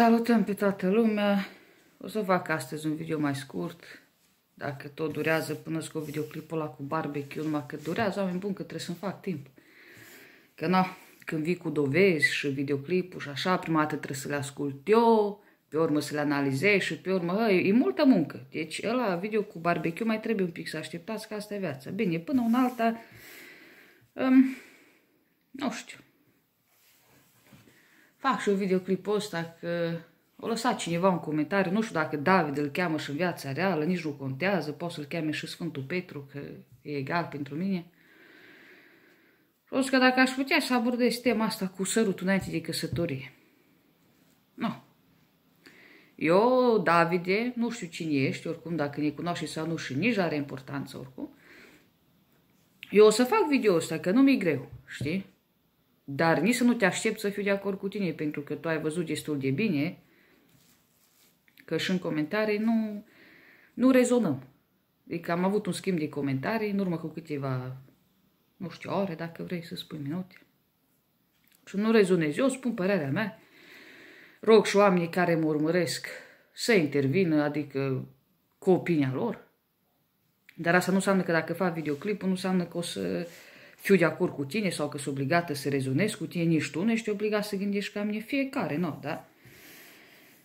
Salutăm pe toată lumea. O să fac astăzi un video mai scurt. Dacă tot durează până cu videoclipul ăla cu barbecue, numai că durează, oameni bun că trebuie să-mi fac timp. Că na, când vii cu dovezi și videoclipul și așa, prima dată trebuie să le ascult eu, pe urmă să le analizez și pe urmă, hă, e, e multă muncă. Deci ăla video cu barbecue mai trebuie un pic să așteptați, că asta e viața. Bine, până un alta, um, nu știu, fac și un videoclip ăsta că o lăsat cineva un comentariu, nu știu dacă David îl cheamă și în viața reală, nici nu contează, poți să-l cheame și Sfântul Petru, că e egal pentru mine. Și că dacă aș putea să abordez tema asta cu sărutul înainte de căsătorie. Nu. No. Eu, Davide, nu știu cine ești, oricum, dacă ne cunoaște sau nu și nici are importanță, oricum. Eu o să fac video ăsta, că nu mi-e greu, știi? Dar nici să nu te aștept să fiu de acord cu tine, pentru că tu ai văzut destul de bine că și în comentarii nu, nu rezonăm. Adică am avut un schimb de comentarii în urmă cu câteva, nu știu, ore, dacă vrei să spui minute. Și nu rezonez. Eu spun părerea mea. Rog și oamenii care mă urmăresc să intervină, adică cu opinia lor. Dar asta nu înseamnă că dacă fac videoclipul, nu înseamnă că o să fiu de acord cu tine sau că sunt obligată să rezonez cu tine, nici tu nu ești obligat să gândești ca mine, fiecare, nu, da?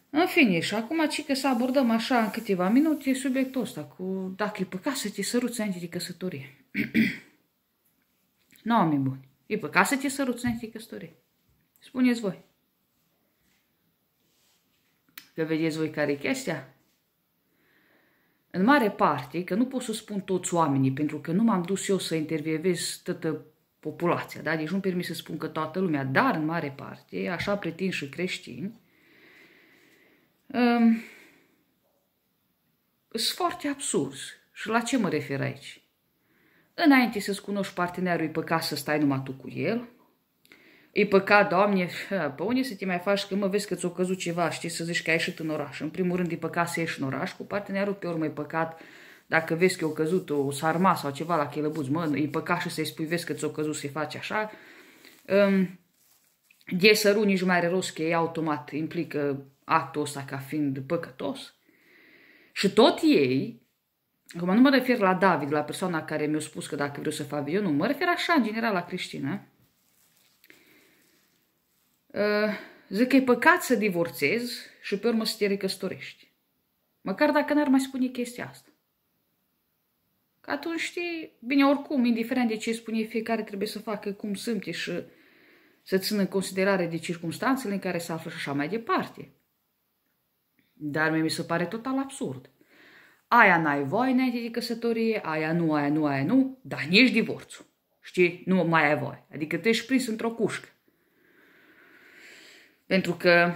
În fine, și acum ci că să abordăm așa în câteva minute subiectul ăsta cu dacă e păcat să te săruți înainte de căsătorie. nu, oameni buni, e păcat să te săruți înainte de căsătorie. Spuneți voi. Că vedeți voi care e chestia? În mare parte, că nu pot să spun toți oamenii, pentru că nu m-am dus eu să intervievez toată populația, da? deci nu-mi permis să spun că toată lumea, dar în mare parte, așa pretind și creștini, um, sunt foarte absurd. Și la ce mă refer aici? Înainte să-ți cunoști partenerul, e păcat să stai numai tu cu el, E păcat, Doamne, pe unde să te mai faci că mă vezi că ți-o căzut ceva, știi, să zici că ai ieșit în oraș. În primul rând e păcat să ieși în oraș cu partenerul, pe urmă e păcat dacă vezi că o căzut o sarma sau ceva la chelăbuț, mă, e păcat și să-i spui, vezi că ți-o căzut să-i faci așa. de săru nici mai are rost că ei automat implică actul ăsta ca fiind păcătos. Și tot ei, acum nu mă refer la David, la persoana care mi-a spus că dacă vreau să fac eu, nu, mă refer așa în general la creștină, Eh, zic că e păcat să divorțezi și pe urmă să te recăstorești. Măcar dacă n-ar mai spune chestia asta. Că atunci știi, bine, oricum, indiferent de ce spune, fiecare trebuie să facă cum simte și să țină în considerare de circunstanțele în care se află și așa mai departe. Dar mie mi se pare total absurd. Aia n-ai voie înainte de căsătorie, aia nu, aia nu, aia nu, dar nici divorțul. Știi? Nu mai ai voie. Adică te ești prins într-o cușcă. Pentru că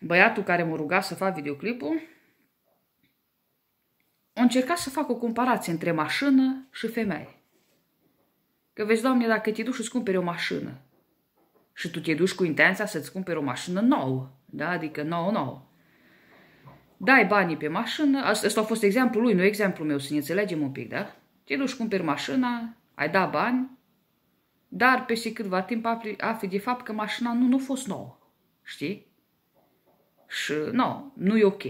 băiatul care mă a rugat să fac videoclipul a încercat să fac o comparație între mașină și femeie. Că vezi, doamne, dacă te duci și-ți cumperi o mașină și tu te duci cu intenția să-ți cumperi o mașină nouă, da? adică nouă-nouă, dai banii pe mașină, asta a fost exemplul lui, nu exemplul meu, să ne înțelegem un pic, da? Te duci, cumperi mașina, ai da bani, dar peste câtva timp afli, afli de fapt că mașina nu, nu a fost nouă. Știi? Și nu, nu e ok.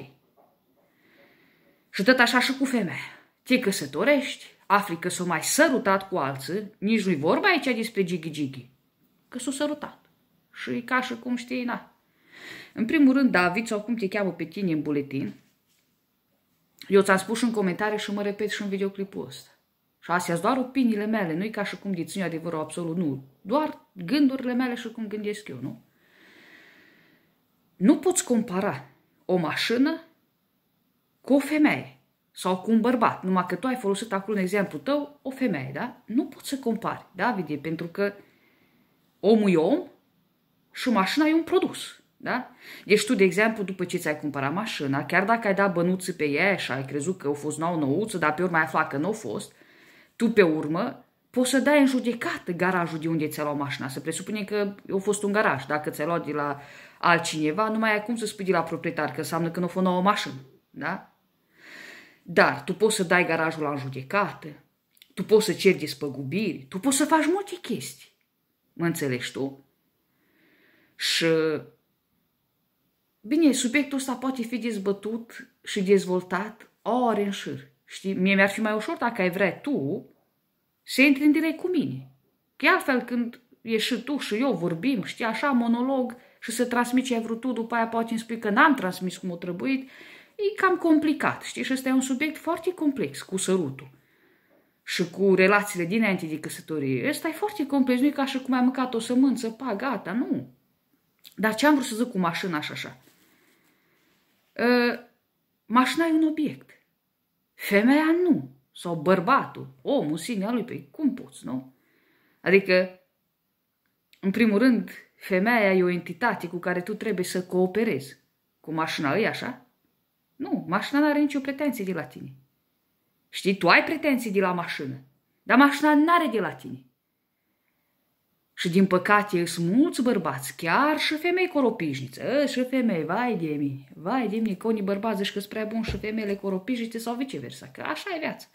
Și tot așa și cu femeia. Te căsătorești, afli că s-o mai sărutat cu alții, nici nu-i vorba aici despre gigi-gigi, că s-o sărutat. Și ca și cum știi, na. În primul rând, David, sau cum te cheamă pe tine în buletin, eu ți-am spus și în comentarii și mă repet și în videoclipul ăsta. Și astea doar opiniile mele, nu-i ca și cum dețin adevărul absolut, nu. Doar gândurile mele și cum gândesc eu, nu? Nu poți compara o mașină cu o femeie sau cu un bărbat, numai că tu ai folosit acolo în exemplu tău o femeie, da? Nu poți să compari, da, David, pentru că omul e om și mașina e un produs, da? Deci tu, de exemplu, după ce ți-ai cumpărat mașina, chiar dacă ai dat bănuții pe ea și ai crezut că au fost nou nouță, dar pe urmă ai aflat că nu au fost, tu pe urmă poți să dai în judecată garajul de unde ți-a luat mașina. Să presupune că a fost un garaj. Dacă ți-a luat de la altcineva, nu mai ai cum să spui de la proprietar, că înseamnă că nu a fost nouă mașină. Da? Dar tu poți să dai garajul la judecată, tu poți să ceri despăgubiri, tu poți să faci multe chestii. Mă înțelegi tu? Și Bine, subiectul ăsta poate fi dezbătut și dezvoltat ore în șir. Știi, mie mi-ar fi mai ușor dacă ai vrea tu se intri în direct cu mine. Că altfel când e și tu și eu vorbim, știi, așa, monolog și să transmit ce ai vrut tu, după aia poate îmi spui că n-am transmis cum o trebuit, e cam complicat, știi, și ăsta e un subiect foarte complex cu sărutul și cu relațiile dinainte de căsătorie. Ăsta e foarte complex, nu e ca și cum ai mâncat o sămânță, pa, gata, nu. Dar ce am vrut să zic cu mașina și așa? Uh, mașina e un obiect. Femeia nu sau bărbatul, omul, sinea lui, păi cum poți, nu? Adică, în primul rând, femeia e o entitate cu care tu trebuie să cooperezi. Cu mașina e așa? Nu, mașina nu are nicio pretenție de la tine. Știi, tu ai pretenții de la mașină, dar mașina nu are de la tine. Și din păcate sunt mulți bărbați, chiar și femei coropișnițe, ă, și femei, vai de mi, vai de mi, că unii bărbați zici că sunt prea buni și femeile coropijnițe sau viceversa, că așa e viața.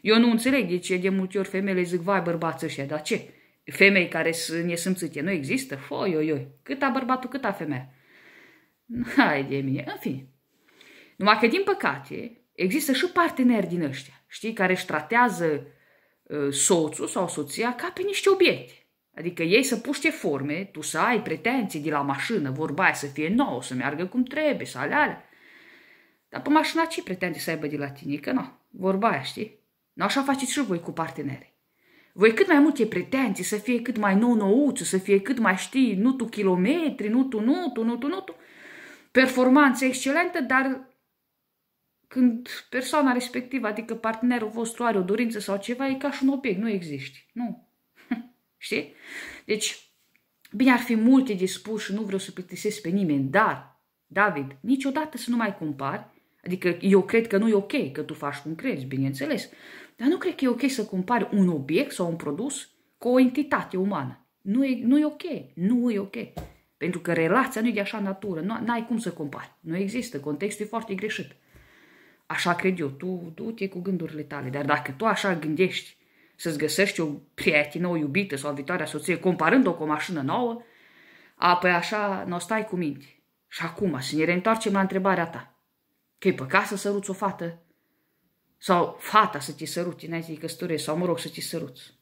Eu nu înțeleg de ce de multe ori femeile zic, vai bărbați ăștia, dar ce? Femei care sunt nesâmțite, nu există? Foi, oi, oi, a bărbatul, a femeia. Hai de mine, în fine. Numai că, din păcate, există și parteneri din ăștia, știi, care își tratează uh, soțul sau soția ca pe niște obiecte. Adică ei să puște forme, tu să ai pretenții de la mașină, vorba să fie nouă, să meargă cum trebuie, să alea, alea. Dar pe mașina ce pretenții să aibă de la tine? Că nu, vorba aia, știi? Nu așa faceți și voi cu parteneri. Voi cât mai multe pretenții, să fie cât mai nou nouță, să fie cât mai știi, nu tu kilometri, nu tu, nu tu, nu tu, nu tu. Performanță excelentă, dar când persoana respectivă, adică partenerul vostru are o dorință sau ceva, e ca și un obiect, nu există. Nu, Știi? Deci, bine, ar fi multe de spus și nu vreau să plictisesc pe nimeni, dar, David, niciodată să nu mai compari, adică eu cred că nu e ok că tu faci cum crezi, bineînțeles, dar nu cred că e ok să compari un obiect sau un produs cu o entitate umană. Nu e, nu e ok, nu e ok. Pentru că relația nu e de așa natură, nu ai cum să compari. Nu există, contextul e foarte greșit. Așa cred eu, tu du-te cu gândurile tale, dar dacă tu așa gândești să-ți găsești o prietină, o iubită sau viitoarea soție, comparând-o cu o mașină nouă, apoi așa, nu stai cu minte. Și acum, să ne reîntoarcem la întrebarea ta. Că e păcat să săruți o fată? Sau fata să ți săruți înainte de căsătorie, sau mă rog să ți săruți?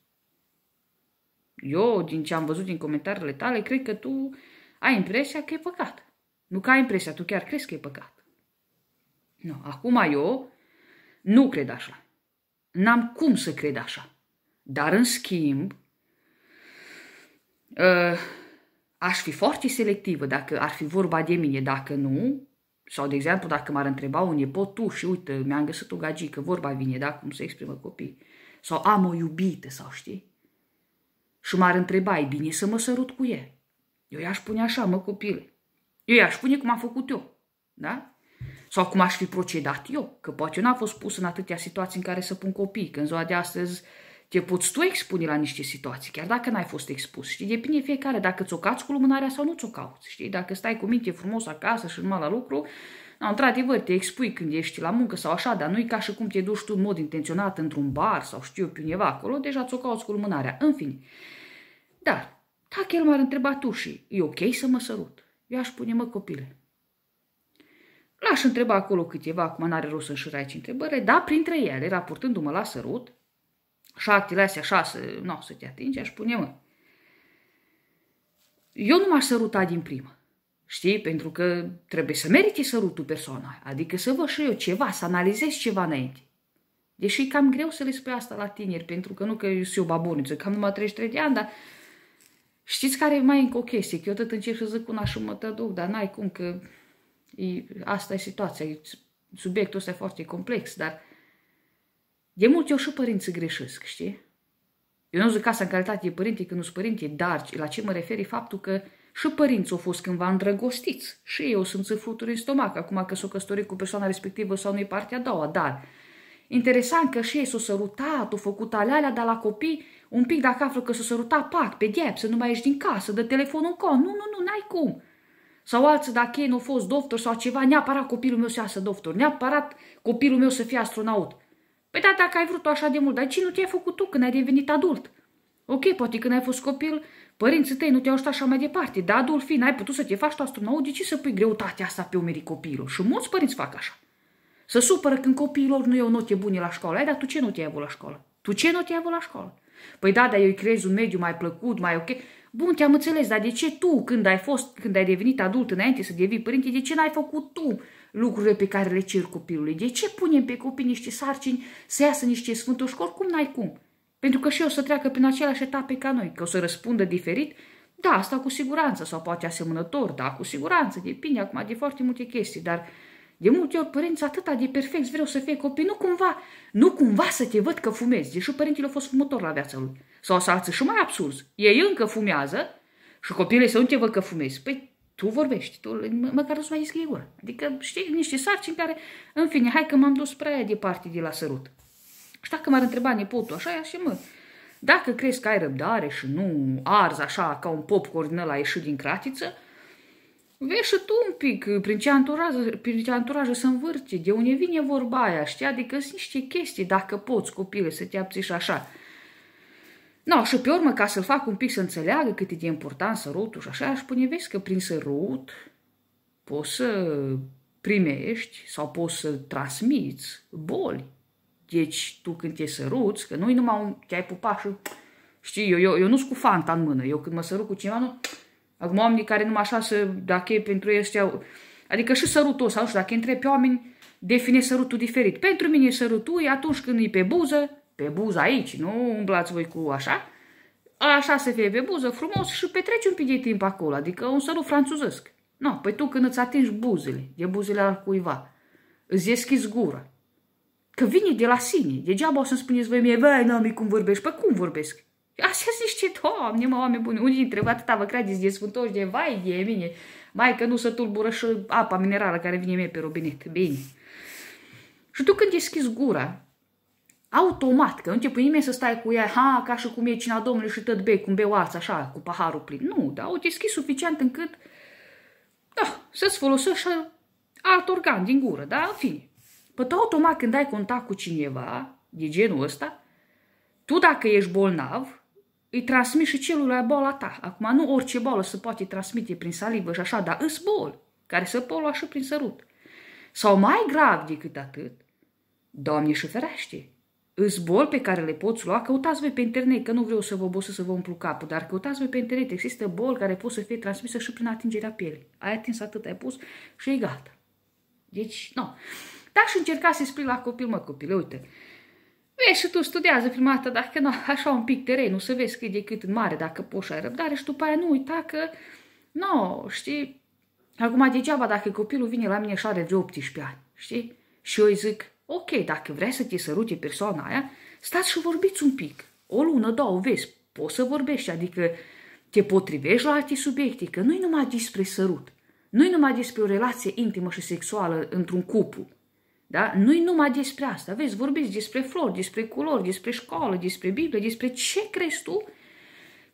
Eu, din ce am văzut din comentariile tale, cred că tu ai impresia că e păcat. Nu că ai impresia, tu chiar crezi că e păcat. Nu, acum eu nu cred așa. N-am cum să cred așa. Dar, în schimb, ă, aș fi foarte selectivă dacă ar fi vorba de mine, dacă nu, sau, de exemplu, dacă m-ar întreba un nepot tu și uite, mi-am găsit o gagică, vorba vine, da, cum se exprimă copii. Sau am o iubită, sau știi? Și m-ar întreba, e bine să mă sărut cu ea. Eu i-aș pune așa, mă, copil. Eu i-aș pune cum am făcut eu, da? Sau cum aș fi procedat eu, că poate eu n-am fost pus în atâtea situații în care să pun copii, că în ziua de astăzi uh, te poți tu expune la niște situații, chiar dacă n-ai fost expus, știi? Depinde fiecare dacă ți-o cați cu lumânarea sau nu ți-o cauți, știi? Dacă stai cu minte frumos acasă și numai la lucru, na, da, într-adevăr, te expui când ești la muncă sau așa, dar nu-i ca și cum te duci tu în mod intenționat într-un bar sau știu pe acolo, deja ți-o cauți cu lumânarea. În fine. Dar, dacă el m-ar întreba tu și e ok să mă sărut, eu aș pune mă copile. L-aș întreba acolo câteva, acum n-are rost să-mi șirai întrebări, dar printre ele, raportându-mă la sărut, șaptele astea, șase, nu să te atingi, aș spune, mă. Eu nu m-aș săruta din prima. Știi? Pentru că trebuie să merite sărutul persoana. Adică să văd și eu ceva, să analizez ceva înainte. Deși e cam greu să le spui asta la tineri, pentru că nu că eu sunt o baboniță, cam numai 33 de ani, dar știți care e mai încă o chestie? Că eu tot încerc să zic una și mă tăduc, dar n-ai cum că e, asta e situația. Subiectul ăsta e foarte complex, dar de multe ori și părinții greșesc, știi? Eu nu zic asta în calitate de părinte, că nu sunt părinte, dar la ce mă referi faptul că și părinții au fost cândva îndrăgostiți și eu sunt țâfuturi în stomac, acum că s-o căsătorit cu persoana respectivă sau nu-i partea a doua, dar interesant că și ei s-au sărutat, au făcut alea, dar la copii un pic dacă află că s-au sărutat, pac, pedeapsă, nu mai ești din casă, dă telefonul con, nu, nu, nu, n-ai cum. Sau alții, dacă ei nu au fost doctor sau ceva, neapărat copilul meu să iasă doctor, neapărat copilul meu să fie astronaut. Păi da, dacă ai vrut o așa de mult, dar ce nu te-ai făcut tu când ai devenit adult? Ok, poate când ai fost copil, părinții tăi nu te-au ajutat așa mai departe, dar adult fiind, ai putut să te faci tu astronaut, de ce să pui greutatea asta pe umerii copiilor? Și mulți părinți fac așa. Să supără când copiilor nu iau note bune la școală. Ai, dar tu ce nu te-ai avut la școală? Tu ce nu te-ai avut la școală? Păi da, dar eu îi creez un mediu mai plăcut, mai ok. Bun, te-am înțeles, dar de ce tu, când ai fost, când ai devenit adult înainte să devii părinte, de ce n-ai făcut tu lucrurile pe care le cer copilului. De ce punem pe copii niște sarcini să iasă niște sfântoși? Oricum n-ai cum. Pentru că și eu o să treacă prin aceleași etape ca noi, că o să răspundă diferit, da, asta cu siguranță, sau poate asemănător, da, cu siguranță, depinde acum de foarte multe chestii, dar de multe ori părinți atâta de perfect vreau să fie copii, nu cumva, nu cumva să te văd că fumezi, deși deci părintele a fost fumător la viața lui. Sau să alții și mai absurd, ei încă fumează și copiii să nu te văd că fumezi. Păi tu vorbești, tu măcar nu-ți mai deschide gura. Adică știi niște sarcini care, în fine, hai că m-am dus prea departe de la sărut. Și dacă m-ar întreba nepotul așa, și mă, dacă crezi că ai răbdare și nu arzi așa ca un popcorn la ieșit din cratiță, vezi și tu un pic prin ce anturajă, prin ce anturaj să învârte, de unde vine vorba aia, știi? Adică sunt niște chestii, dacă poți, copile, să te abții și așa. No, și pe urmă, ca să-l fac un pic să înțeleagă cât e de important sărutul și așa, aș spune, vezi că prin sărut poți să primești sau poți să transmiți boli. Deci tu când te săruți, că nu-i numai un, te-ai pupat și știi, eu, eu, eu nu sunt cu fanta în mână, eu când mă sărut cu cineva, nu, acum oamenii care numai așa să, dacă e pentru ei ăștia, adică și sărutul ăsta, nu știu, dacă întreb pe oameni, define sărutul diferit. Pentru mine sărutul e atunci când e pe buză, pe buză aici, nu umblați voi cu așa. Așa să fie pe buză, frumos și petreci un pic de timp acolo, adică un sărut franțuzesc. Nu, no, păi tu când îți atingi buzele, de buzele al cuiva, îți deschizi gura. Că vine de la sine, degeaba o să-mi spuneți voi mie, băi, n-am cum vorbești, păi cum vorbesc? Așa zice, doamne, mă, oameni buni, unii dintre voi atâta vă credeți de sfântoși, de vai de mine, mai că nu se tulbură și apa minerală care vine mie pe robinet. Bine. Și tu când deschizi gura, automat, că nu te pui nimeni să stai cu ea, ha, ca și cum e cina domnului și tot bei cum alții, așa, cu paharul plin. Nu, dar o deschizi suficient încât da, să-ți folosești alt organ din gură, da, în fine. Păi automat când ai contact cu cineva de genul ăsta, tu dacă ești bolnav, îi transmiți și celulele boala ta. Acum, nu orice boală se poate transmite prin salivă și așa, dar îți boli, care se pot lua și prin sărut. Sau mai grav decât atât, Doamne și ferește, zbor pe care le poți lua, căutați voi pe internet, că nu vreau să vă obosesc să vă umplu capul, dar căutați voi pe internet, există boli care pot să fie transmisă și prin atingerea pielii. Ai atins atât, ai pus și e gata. Deci, nu. Dar și încerca să-i spui la copil, mă copile, uite, vezi și tu studiază prima dată, dacă nu, așa un pic terenul, să vezi cât de cât în mare, dacă poți ai răbdare și după aia nu uita că, nu, știi, acum degeaba dacă copilul vine la mine și are de 18 ani, știi, și eu îi zic, Ok, dacă vrei să te sărute persoana aia, stați și vorbiți un pic. O lună, două, vezi, poți să vorbești, adică te potrivești la alte subiecte, că nu-i numai despre sărut, nu-i numai despre o relație intimă și sexuală într-un cuplu, da? Nu-i numai despre asta. Vezi, vorbiți despre flori, despre culori, despre școală, despre Biblie, despre ce crezi tu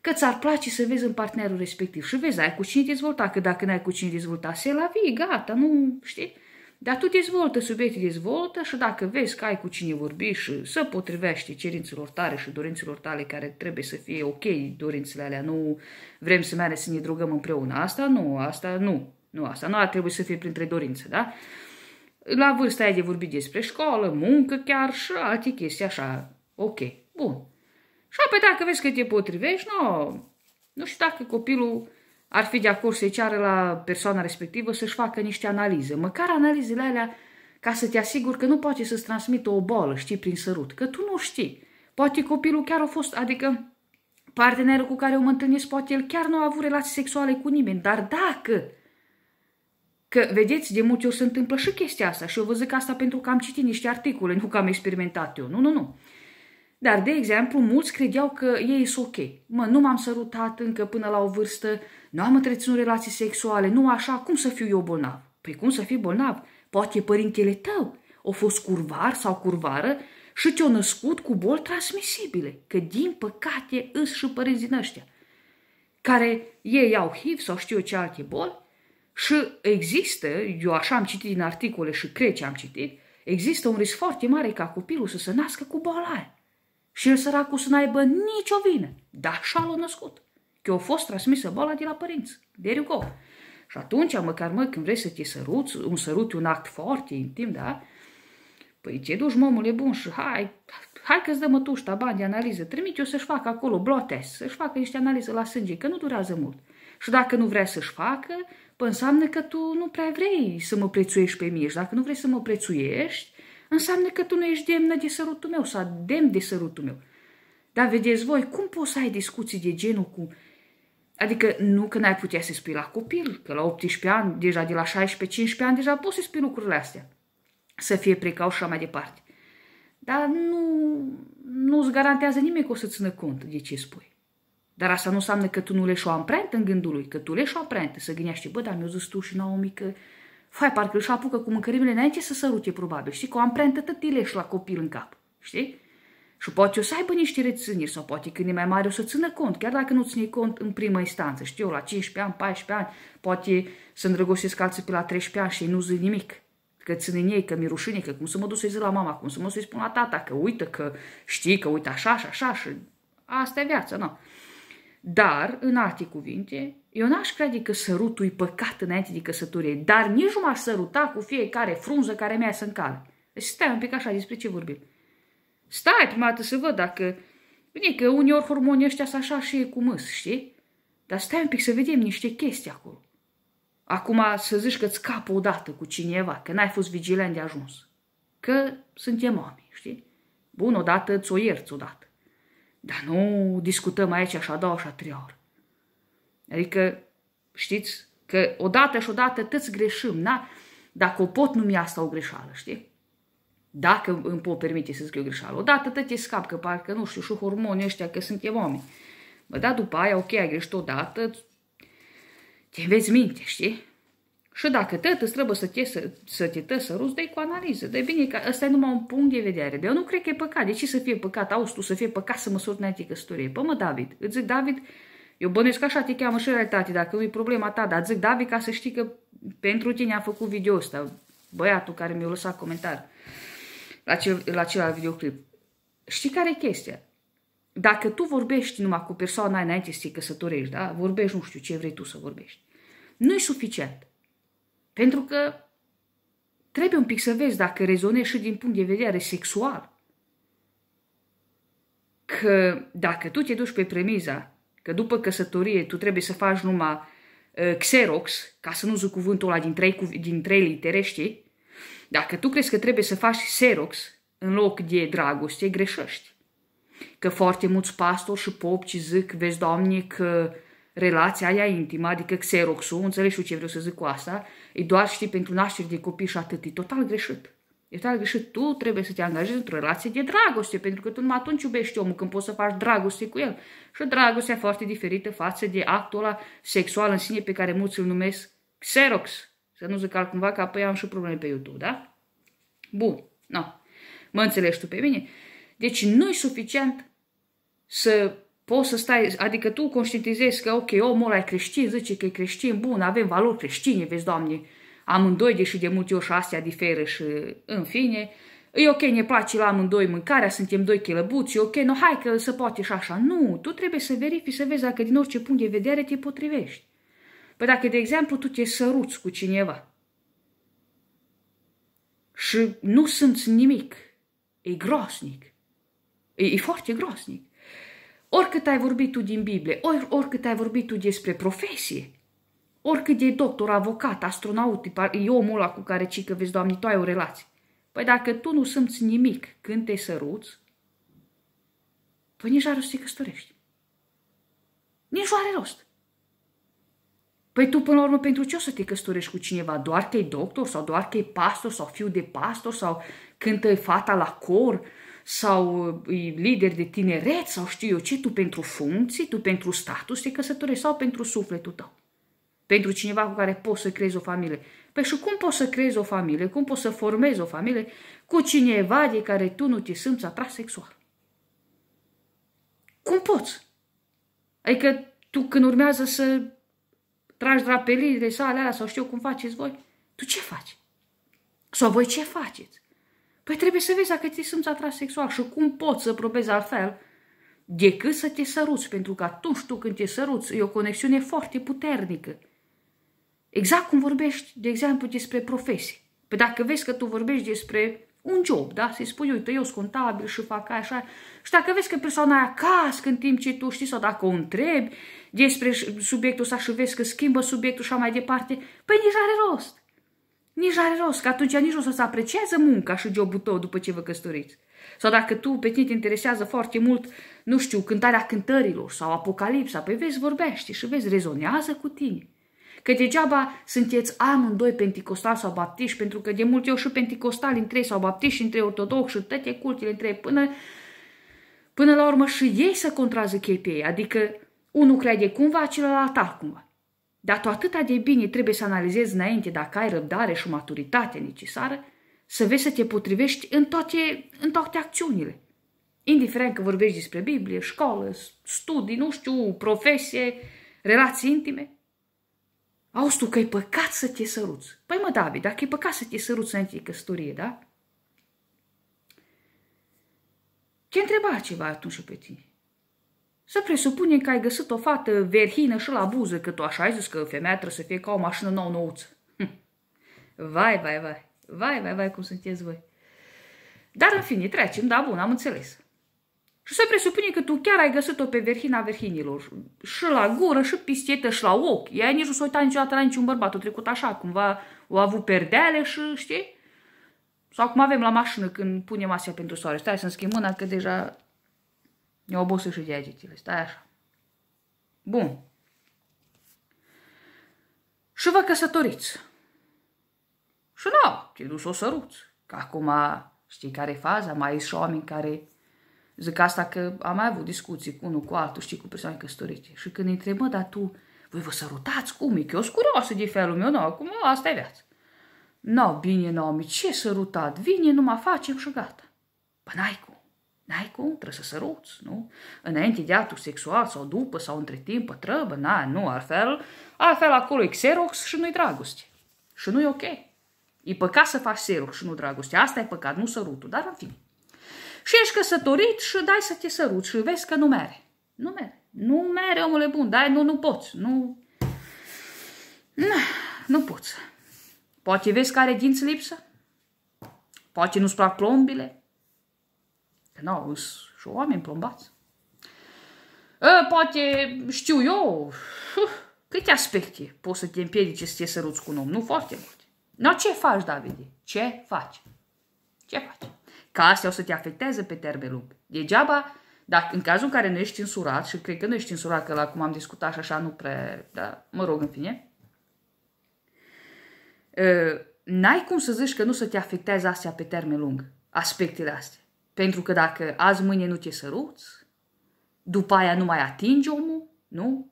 că ți-ar place să vezi în partenerul respectiv. Și vezi, ai cu cine dezvolta, că dacă n-ai cu cine dezvolta, se la vii, gata, nu știi? Dar tu dezvoltă subiecte, dezvoltă și dacă vezi că ai cu cine vorbi și să potrivești cerințelor tale și dorințelor tale care trebuie să fie ok dorințele alea, nu vrem să meargă să ne drogăm împreună. Asta nu, asta nu, nu, asta nu ar trebui să fie printre dorințe, da? La vârsta ai de vorbit despre școală, muncă chiar și alte chestii așa, ok, bun. Și apoi dacă vezi că te potrivești, nu, nu știu dacă copilul ar fi de acord să-i ceară la persoana respectivă să-și facă niște analize, măcar analizele alea ca să te asiguri că nu poate să-ți transmită o boală, știi, prin sărut, că tu nu știi. Poate copilul chiar a fost, adică partenerul cu care o mă întâlnesc, poate el chiar nu a avut relații sexuale cu nimeni, dar dacă, că vedeți, de multe ori se întâmplă și chestia asta și eu vă zic asta pentru că am citit niște articole, nu că am experimentat eu, nu, nu, nu. Dar, de exemplu, mulți credeau că ei sunt ok. Mă, nu m-am sărutat încă până la o vârstă, nu am întreținut relații sexuale, nu așa, cum să fiu eu bolnav? Păi cum să fii bolnav? Poate părintele tău O fost curvar sau curvară și te o născut cu boli transmisibile, că din păcate îs și părinți din ăștia, care ei au HIV sau știu eu ce alte boli și există, eu așa am citit din articole și cred ce am citit, există un risc foarte mare ca copilul să se nască cu boala aia și el săracul să n-aibă nicio vină. Dar așa l-a născut. Că a fost transmisă boala de la părinți. De you go. Și atunci, măcar mă, când vrei să te săruți, un sărut un act foarte intim, da? Păi te duci, omule bun, și hai, hai că-ți dă mătușta bani de analiză, trimite-o să-și facă acolo blotest, să-și facă niște analize la sânge, că nu durează mult. Și dacă nu vrea să-și facă, păi înseamnă că tu nu prea vrei să mă prețuiești pe mine. Și dacă nu vrei să mă prețuiești, înseamnă că tu nu ești demnă de sărutul meu sau demn de sărutul meu. Dar vedeți voi, cum poți să ai discuții de genul cu... Adică nu că n-ai putea să spui la copil, că la 18 ani, deja de la 16-15 ani, deja poți să spui lucrurile astea. Să fie precau și mai departe. Dar nu, nu îți garantează nimeni că o să țină cont de ce spui. Dar asta nu înseamnă că tu nu leși o amprentă în gândul lui, că tu leși o amprentă, să gândești, bă, dar mi-a zis tu și Naomi mică, Fai, parcă își apucă cu mâncărimile înainte să sărute, probabil, știi, cu o amprentă tătileș la copil în cap, știi? Și poate o să aibă niște rețineri sau poate când e mai mare o să țină cont, chiar dacă nu ține cont în prima instanță, știu eu, la 15 ani, 14 ani, poate să îndrăgostesc alții pe la 13 ani și nu zic nimic. Că țin în ei, că mi rușine, că cum să mă duc să-i zic la mama, cum să mă să-i spun la tata, că uită, că știi, că uită așa și așa și asta e viața, nu? Dar, în alte cuvinte, eu n-aș crede că sărutul e păcat înainte de căsătorie, dar nici nu m-aș săruta cu fiecare frunză care mi-a să încale. Deci stai un pic așa, despre ce vorbim. Stai prima dată să văd dacă... Bine că uneori hormonii ăștia sunt așa și cu mâs, știi? Dar stai un pic să vedem niște chestii acolo. Acum să zici că îți capă odată cu cineva, că n-ai fost vigilant de ajuns. Că suntem oameni, știi? Bun, odată ți-o ierți odată. Dar nu discutăm aici așa două așa a ori. Adică știți că odată și odată toți greșim, da? Dacă o pot numi asta o greșeală, știi? Dacă îmi pot permite să zic o greșeală. Odată tăti scap, că parcă, nu știu, și hormonii ăștia, că suntem oameni. Bă, da, după aia, ok, ai greșit odată, te vezi minte, știi? Și dacă tot îți trebuie să te, să, să te tă, să ruzi, dai cu analiză. De bine, că ăsta e numai un punct de vedere. Dar eu nu cred că e păcat. De ce să fie păcat? Auzi tu, să fie păcat să mă înainte căsătorie. Pă mă, David, îți zic, David, eu bănuiesc că așa te cheamă și realitate, dacă nu e problema ta, dar zic David ca să știi că pentru tine a făcut video ăsta, băiatul care mi-a lăsat comentar la, cel, la celălalt videoclip. Știi care e chestia? Dacă tu vorbești numai cu persoana aia înainte să te căsătorești, da? vorbești nu știu ce vrei tu să vorbești, nu e suficient. Pentru că trebuie un pic să vezi dacă rezonezi și din punct de vedere sexual. Că dacă tu te duci pe premiza Că după căsătorie tu trebuie să faci numai uh, Xerox, ca să nu zic cuvântul ăla din trei, din trei litere, știi? Dacă tu crezi că trebuie să faci Xerox în loc de dragoste, greșești. Că foarte mulți pastori și popci zic, vezi, Doamne, că relația aia intimă, adică Xerox-ul, înțelegi ce vreau să zic cu asta, e doar, știi, pentru nașteri de copii și atât, e total greșit. E tare și tu trebuie să te angajezi într-o relație de dragoste, pentru că tu numai atunci iubești omul când poți să faci dragoste cu el. Și dragostea foarte diferită față de actul ăla sexual în sine pe care mulți îl numesc Xerox. Să nu zic altcumva că apoi am și probleme pe YouTube, da? Bun, no. Mă înțelegi tu pe mine? Deci nu e suficient să poți să stai, adică tu conștientizezi că ok, omul ăla e creștin, zice că e creștin, bun, avem valori creștine, vezi, Doamne, amândoi, deși de multe ori și astea diferă și în fine. E ok, ne place la amândoi mâncarea, suntem doi chelăbuți, e ok, no, hai că se poate și așa. Nu, tu trebuie să verifici, să vezi dacă din orice punct de vedere te potrivești. Păi dacă, de exemplu, tu te săruți cu cineva și nu sunt nimic, e groasnic, e, e foarte groasnic. Oricât ai vorbit tu din Biblie, or, oricât ai vorbit tu despre profesie, Oricât e doctor, avocat, astronaut, e omul ăla cu care ci că vezi, doamne, tu ai o relație. Păi dacă tu nu simți nimic când te săruți, păi nici are rost să te căsătorești. Nici nu are rost. Păi tu, până la urmă, pentru ce o să te căsătorești cu cineva? Doar că e doctor sau doar că e pastor sau fiu de pastor sau cântă fata la cor sau e lider de tineret sau știu eu ce, tu pentru funcții, tu pentru status te căsătorești sau pentru sufletul tău pentru cineva cu care poți să creezi o familie. Păi și cum poți să creezi o familie, cum poți să formezi o familie cu cineva de care tu nu te simți atras sexual? Cum poți? Adică tu când urmează să tragi drapeliile sale alea sau știu cum faceți voi, tu ce faci? Sau voi ce faceți? Păi trebuie să vezi dacă te simți atras sexual și cum poți să probezi altfel decât să te săruți, pentru că atunci tu când te săruți e o conexiune foarte puternică Exact cum vorbești, de exemplu, despre profesie. Pe păi dacă vezi că tu vorbești despre un job, da? Să-i spui, uite, eu sunt contabil și fac așa. Și dacă vezi că persoana aia cască în timp ce tu știi, sau dacă o întrebi despre subiectul ăsta și vezi că schimbă subiectul și așa mai departe, păi nici are rost. Nici are rost, că atunci nici o să-ți apreciază munca și jobul tău după ce vă căsătoriți. Sau dacă tu, pe tine te interesează foarte mult, nu știu, cântarea cântărilor sau apocalipsa, păi vezi, vorbește și vezi, rezonează cu tine. Că degeaba sunteți amândoi penticostali sau baptiști, pentru că de multe ori și penticostali între ei sau baptiști între ortodoxi și toate cultele între ei, până, până la urmă și ei să contrazic ei pe ei. Adică unul crede cumva, celălalt cumva, Dar tu atâta de bine trebuie să analizezi înainte dacă ai răbdare și maturitate necesară, să vezi să te potrivești în toate, în toate acțiunile. Indiferent că vorbești despre Biblie, școală, studii, nu știu, profesie, relații intime – Auzi tu că e păcat să te săruți. Păi mă, David, dacă e păcat să te săruți înainte de căsătorie, da? Te întreba ceva atunci pe tine. Să presupunem că ai găsit o fată verhină și la buză, că tu așa ai zis că femeia trebuie să fie ca o mașină nouă nouță. Hm. Vai, vai, vai, vai, vai, vai, cum sunteți voi. Dar în fine, trecem, da, bun, am înțeles. Și se presupune că tu chiar ai găsit-o pe verhina verhinilor. Și la gură, și pistetă, și la ochi. Ea nici nu s-a uitat niciodată la niciun bărbat. A trecut așa, cumva o a avut perdeale și știi? Sau cum avem la mașină când punem astea pentru soare. Stai să-mi schimb mâna că deja ne obosă și degetele. Stai așa. Bun. Și vă căsătoriți. Și nu, te duci o săruți. Că acum știi care e faza, mai sunt și oameni care Zic asta că am mai avut discuții cu unul cu altul, știi, cu persoane căsătorite. Și când îi întrebă, dar tu, voi vă sărutați? Cum e? Că eu sunt curioasă de felul meu, nu, acum asta e viața. Nu, no, bine, Naomi, ce sărutat? Vine, numai facem și gata. Păi n-ai cum. N-ai cum, trebuie să săruți, nu? Înainte de actul sexual sau după sau între timp, pătrăbă, na, nu, altfel, altfel acolo e xerox și nu-i dragoste. Și nu i ok. E păcat să faci xerox și nu dragoste. Asta e păcat, nu sărutul, dar în fine și ești căsătorit și dai să te sărut și vezi că nu mere. Nu mere. Nu mere, omule bun, dai, nu, nu poți, nu... Nu, nu poți. Poate vezi care dinți lipsă? Poate nu-ți plac plombile? Că nu, și oameni plombați. A, poate, știu eu, câte aspecte poți să te împiedici să te săruți cu un om? Nu foarte mult. Nu, ce faci, Davide? Ce faci? Ce faci? Ca astea o să te afecteze pe termen lung. Degeaba, dacă, în cazul în care nu ești însurat și cred că nu ești însurat că la cum am discutat și așa nu prea, da, mă rog, în fine, ă, n-ai cum să zici că nu să te afectează astea pe termen lung, aspectele astea. Pentru că dacă azi, mâine nu te săruți, după aia nu mai atingi omul, nu?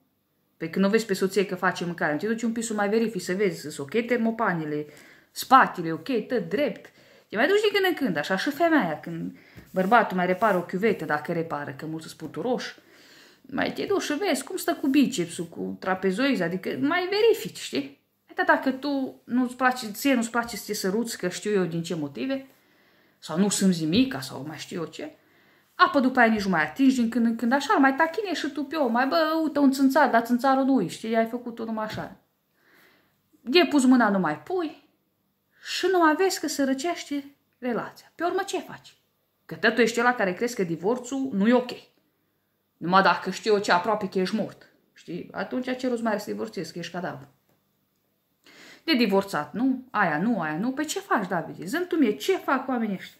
Pe când nu vezi pe soție că face mâncare, te duci un pic să mai verifici, să vezi, sunt ok termopanele, spatele, ok, tot drept, E mai duci din când în când, așa și femeia, când bărbatul mai repară o chiuvetă, dacă repară, că mulți sunt puturoși, mai te duci și vezi cum stă cu bicepsul, cu trapezoiza, adică mai verifici, știi? Dar dacă tu nu-ți place, ție nu-ți place să te săruți, că știu eu din ce motive, sau nu sunt zimica, sau mai știu eu ce, apă după aia nici nu mai atingi din când în când, așa, mai tachine și tu pe om, mai bă, uite un țânțar, dar țânțarul nu știi, ai făcut-o numai așa. De pus mâna, nu mai pui, și nu mai vezi că se răcește relația. Pe urmă ce faci? Că tătul ești la care crezi că divorțul nu e ok. Numai dacă știu ce aproape că ești mort. Știi? Atunci ce rost mai are să divorțezi, că ești cadavru. De divorțat, nu? Aia nu, aia nu. Pe ce faci, David? Zăm tu mie, ce fac oamenii ăștia?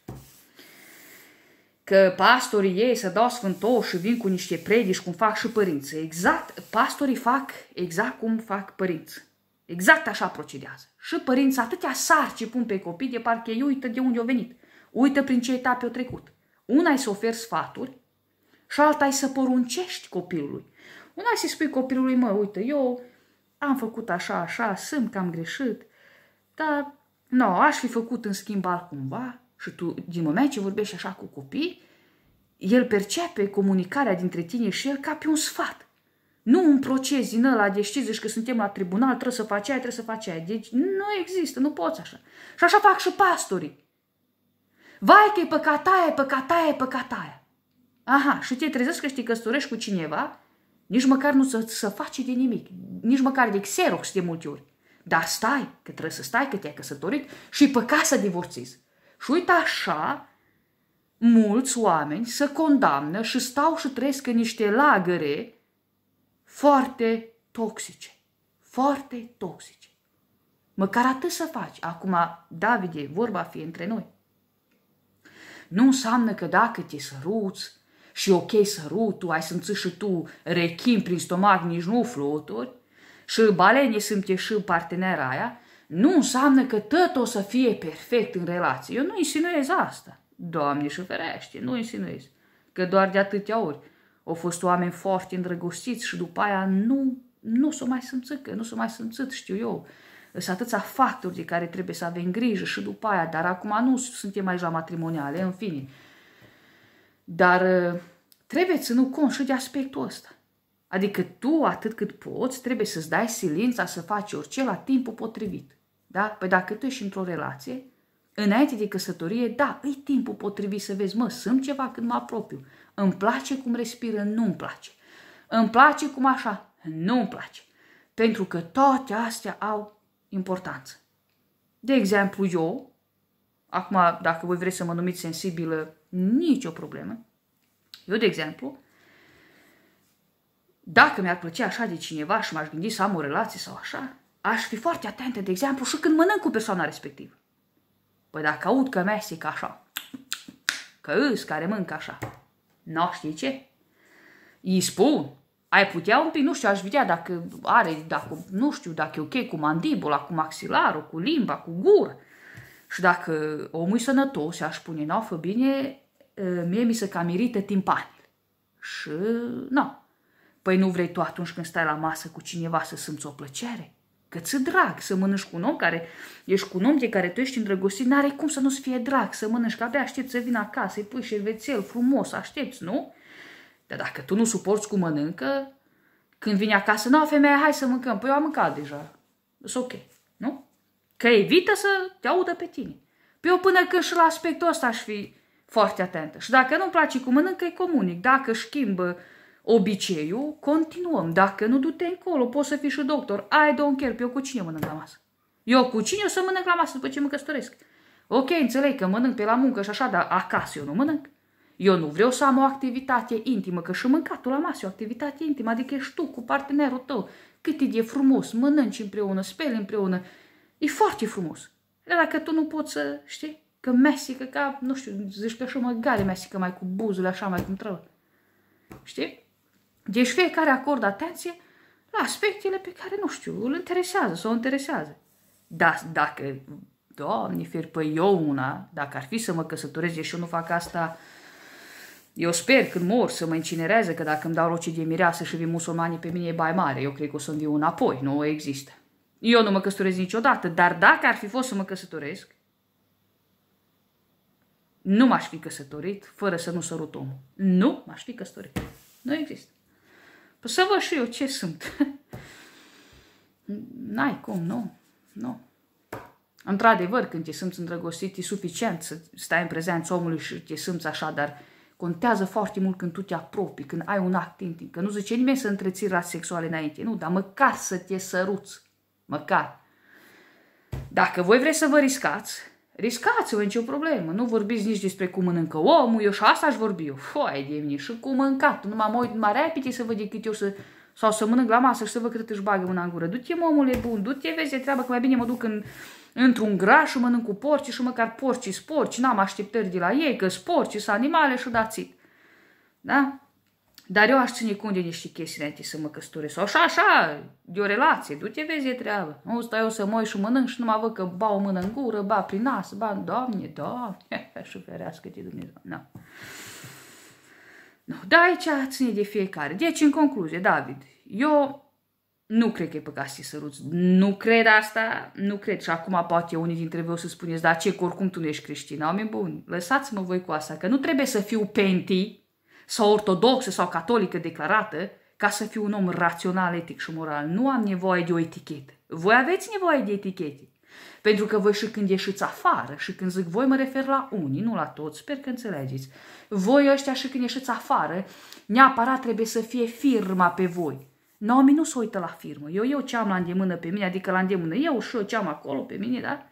Că pastorii ei să dau sfântou și vin cu niște predici, cum fac și părinții. Exact, pastorii fac exact cum fac părinții. Exact așa procedează. Și părinții atâtea sarci pun pe copii de parcă ei uită de unde au venit. Uită prin ce etape au trecut. Una e să oferi sfaturi și alta e să poruncești copilului. Una e să spui copilului, mă, uite, eu am făcut așa, așa, sunt că am greșit, dar nu, no, aș fi făcut în schimb altcumva și tu, din moment ce vorbești așa cu copii, el percepe comunicarea dintre tine și el ca pe un sfat. Nu un proces din ăla, de știți, zici că suntem la tribunal, trebuie să faci aia, trebuie să faci aia. Deci nu există, nu poți așa. Și așa fac și pastorii. Vai că e păcat aia, e păcat aia, e păcat aia. Aha, și te trezești că știi căsătorești cu cineva, nici măcar nu să, să faci de nimic, nici măcar de xerox de multe ori. Dar stai, că trebuie să stai, că te-ai căsătorit și e păcat să divorțezi. Și uite așa, mulți oameni se condamnă și stau și trăiesc în niște lagăre foarte toxice. Foarte toxice. Măcar atât să faci. Acum, David, e vorba fi între noi. Nu înseamnă că dacă te săruți și ok sărutul, ai simțit și tu rechim prin stomac, nici nu fluturi, și balenie simte și partenera aia, nu înseamnă că tot o să fie perfect în relație. Eu nu insinuez asta. Doamne și ferește, nu insinuez. Că doar de atâtea ori. Au fost oameni foarte îndrăgostiți și după aia nu, nu s au mai că nu s au mai simțit, știu eu. Sunt atâția factori de care trebuie să avem grijă și după aia, dar acum nu suntem aici la matrimoniale, în fine. Dar uh, trebuie să nu cont și de aspectul ăsta. Adică tu, atât cât poți, trebuie să-ți dai silința să faci orice la timpul potrivit. Da? Păi dacă tu ești într-o relație, înainte de căsătorie, da, e timpul potrivit să vezi, mă, sunt ceva când mă apropiu. Îmi place cum respiră? Nu-mi place. Îmi place cum așa? Nu-mi place. Pentru că toate astea au importanță. De exemplu, eu, acum dacă voi vreți să mă numiți sensibilă, nicio problemă. Eu, de exemplu, dacă mi-ar plăcea așa de cineva și m-aș gândi să am o relație sau așa, aș fi foarte atentă, de exemplu, și când mănânc cu persoana respectivă. Păi dacă aud că mesec așa, că îs care mâncă așa, No, știi ce? Îi spun. Ai putea un pic, nu știu, aș vedea dacă are, dacă, nu știu, dacă e ok cu mandibula, cu maxilarul, cu limba, cu gură. Și dacă omul e sănătos aș spune, nu, fă bine, ă, mie mi se cam irită timpanile. Și, nu. Păi nu vrei tu atunci când stai la masă cu cineva să simți o plăcere? Că ți drag să mănânci cu un om care ești cu un om de care tu ești îndrăgostit, n-are cum să nu-ți fie drag să mănânci, că abia aștepți să vină acasă, îi pui șervețel frumos, aștepți, nu? Dar dacă tu nu suporți cu mănâncă, când vine acasă, nu, femeia, hai să mâncăm, păi eu am mâncat deja, e ok, nu? Că evită să te audă pe tine. Păi eu până când și la aspectul ăsta aș fi foarte atentă. Și dacă nu-mi place cu mănâncă, îi comunic. Dacă schimbă uh, obiceiul, continuăm. Dacă nu, du-te încolo, poți să fii și doctor. Ai, don't care, eu cu cine mănânc la masă? Eu cu cine o să mănânc la masă după ce mă căsătoresc? Ok, înțeleg că mănânc pe la muncă și așa, dar acasă eu nu mănânc. Eu nu vreau să am o activitate intimă, că și mâncatul la masă e o activitate intimă, adică ești tu cu partenerul tău. Cât e frumos, mănânci împreună, speli împreună. E foarte frumos. Dar dacă tu nu poți să, știi, că mesică ca, nu știu, zici că și măgare mesică mai cu buzul așa, mai cum trebuie. Știi? Deci fiecare acordă atenție la aspectele pe care, nu știu, îl interesează sau o interesează. Da, dacă, doamne fer, păi eu una, dacă ar fi să mă căsătorez și eu nu fac asta, eu sper când mor să mă incinerează, că dacă îmi dau roci de mireasă și vin musulmanii pe mine e bai mare, eu cred că o să-mi viu înapoi, nu există. Eu nu mă căsătorez niciodată, dar dacă ar fi fost să mă căsătoresc, nu m-aș fi căsătorit fără să nu sărut omul. Nu m-aș fi căsătorit. Nu există. Păi să văd și eu ce sunt. N-ai cum, nu. Nu. Într-adevăr, când te simți îndrăgostit, e suficient să stai în prezența omului și te simți așa, dar contează foarte mult când tu te apropii, când ai un act intim, că nu zice nimeni să întreții ras sexuale înainte, nu, dar măcar să te săruți, măcar. Dacă voi vreți să vă riscați, Riscați-vă nicio problemă, nu vorbiți nici despre cum mănâncă omul, eu și asta aș vorbi eu, de mine, și cum mâncat, nu mă uit mai repede să văd de cât eu să, sau să mănânc la masă și să văd cât își bagă una în gură. Du-te, omule bun, du-te, vezi de treabă că mai bine mă duc în, într-un graș și mănânc cu porci și măcar porci sporci, n-am așteptări de la ei, că sporci sunt animale și dați Da? Dar eu aș ține cont de niște chestii înainte să mă căsătoresc. Sau așa, așa, de o relație, du-te, vezi, e treabă. Nu stai eu să mă și mănânc și nu mă văd că ba o mână în gură, ba prin nas, ba, doamne, doamne, și ferească-te Dumnezeu. Nu Nu, Da, aici ține de fiecare. Deci, în concluzie, David, eu nu cred că e păcat să săruți. Nu cred asta, nu cred. Și acum poate unii dintre voi o să spuneți, dar ce, că oricum tu nu ești creștin. Oameni buni, lăsați-mă voi cu asta, că nu trebuie să fiu penti sau ortodoxă sau catolică declarată, ca să fiu un om rațional, etic și moral. Nu am nevoie de o etichetă. Voi aveți nevoie de etichete. Pentru că voi și când ieșiți afară, și când zic voi, mă refer la unii, nu la toți, sper că înțelegeți. Voi ăștia și când ieșiți afară, neapărat trebuie să fie firma pe voi. Naomi nu se uită la firmă. Eu, eu ce am la îndemână pe mine, adică la îndemână eu și eu ce am acolo pe mine, da?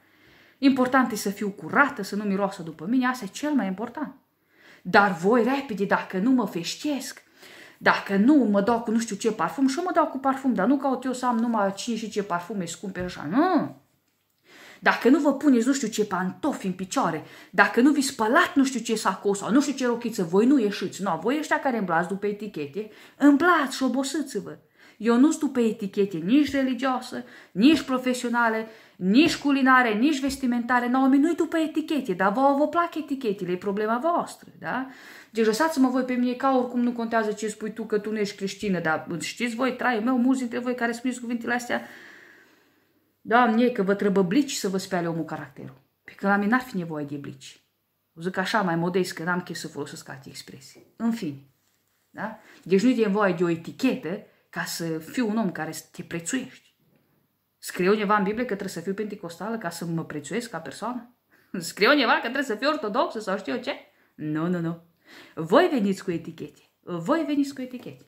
Important e să fiu curată, să nu miroasă după mine, asta e cel mai important. Dar voi, repede, dacă nu mă feștesc, dacă nu mă dau cu nu știu ce parfum și mă dau cu parfum, dar nu caut eu să am numai cine și ce parfume scumpe așa, nu. Dacă nu vă puneți nu știu ce pantofi în picioare, dacă nu vi spălat nu știu ce sacou sau nu știu ce rochiță, voi nu ieșiți. Nu, voi ăștia care îmblați după etichete, îmblați și obosâți vă eu nu stiu pe etichete nici religioasă, nici profesionale, nici culinare, nici vestimentare. Nu, nu-i pe etichete, dar vă vă plac etichetele, e problema voastră, da? Deci lăsați-mă voi pe mine ca oricum nu contează ce spui tu că tu nu ești creștină, dar știți voi, traiul meu, mulți dintre voi care spuneți cuvintele astea, Doamne, că vă trebuie blici să vă spele omul caracterul. Pe că la mine n-ar fi nevoie de blici. O zic așa mai modest, că n-am chef să folosesc alte expresii. În fine. Da? Deci nu e nevoie de o etichetă ca să fiu un om care te prețuiești. Scrie undeva în Biblie că trebuie să fiu pentecostală ca să mă prețuiesc ca persoană? Scrie undeva că trebuie să fiu ortodoxă sau știu eu ce? Nu, nu, nu. Voi veniți cu etichete. Voi veniți cu etichete.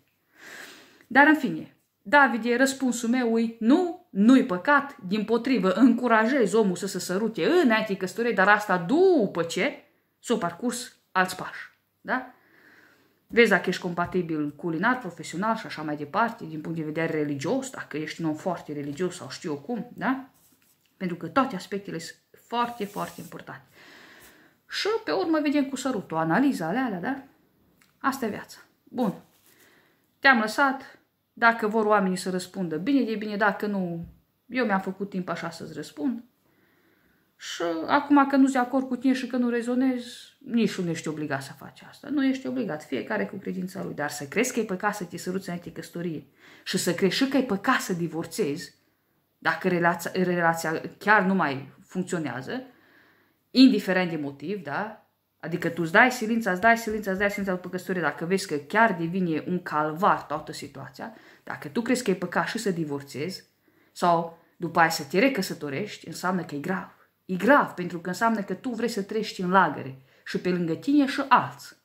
Dar în fine, Davide, răspunsul meu e nu, nu-i păcat, din potrivă, încurajez omul să se sărute înainte căsătoriei, dar asta după ce s-o parcurs alți pași. Da? Vezi dacă ești compatibil culinar, profesional și așa mai departe, din punct de vedere religios, dacă ești un om foarte religios sau știu eu cum, da? Pentru că toate aspectele sunt foarte, foarte importante. Și pe urmă vedem cu sărutul, analiza alea, alea, da? Asta e viața. Bun. Te-am lăsat. Dacă vor oamenii să răspundă, bine de bine, dacă nu, eu mi-am făcut timp așa să-ți răspund. Și acum că nu-ți acord cu tine și că nu rezonezi, nici nu ești obligat să faci asta. Nu ești obligat, fiecare cu credința lui. Dar să crezi că e păcat să te săruți înainte căsătorie și să crezi și că e păcat să divorțezi, dacă relația, relația chiar nu mai funcționează, indiferent de motiv, da? Adică tu îți dai silința, îți dai silința, îți dai silința după căsătorie, dacă vezi că chiar devine un calvar toată situația, dacă tu crezi că e păcat și să divorțezi, sau după aia să te recăsătorești, înseamnă că e grav. E grav pentru că înseamnă că tu vrei să treci în lagăre și pe lângă tine și alți.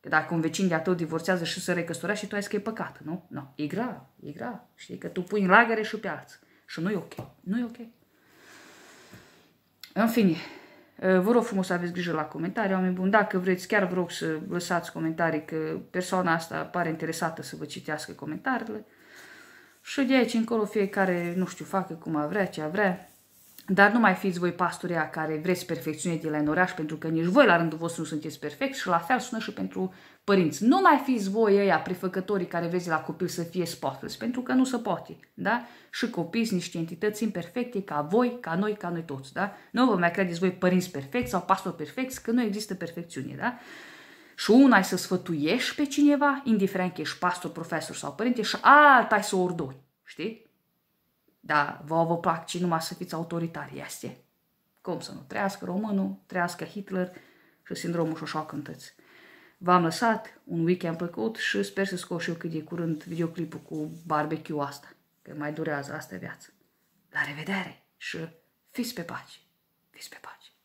Că dacă un vecin de-a tău divorțează și se recăsura și tu ai zis că e păcat, nu? Nu, no. e grav, e grav. Știi că tu pui în lagăre și pe alți. Și nu e ok, nu e ok. În fine, uh, vă rog frumos să aveți grijă la comentarii, oameni buni. Dacă vreți, chiar vă rog să lăsați comentarii, că persoana asta pare interesată să vă citească comentariile. Și de aici încolo fiecare, nu știu, facă cum a vrea, ce a vrea. Dar nu mai fiți voi pastorea care vreți la în oraș, pentru că nici voi la rândul vostru nu sunteți perfecți și la fel sună și pentru părinți. Nu mai fiți voi ăia prefăcătorii care vezi la copil să fie spotless, pentru că nu se poate, da? Și copiii sunt niște entități imperfecte ca voi, ca noi, ca noi toți, da? Nu vă mai credeți voi părinți perfecți sau pastori perfecți, că nu există perfecțiune, da? Și una ai să sfătuiești pe cineva, indiferent că ești pastor, profesor sau părinte, și alta ai să o ordoni, știi? Dar vă, vă plac ci numai să fiți autoritari, este. Cum să nu? Trească românul, trească Hitler și sindromul șoșoa cântăți. V-am lăsat un weekend plăcut și sper să scoși și eu cât de curând videoclipul cu barbecue asta, că mai durează asta viață. La revedere și fiți pe pace, fiți pe pace.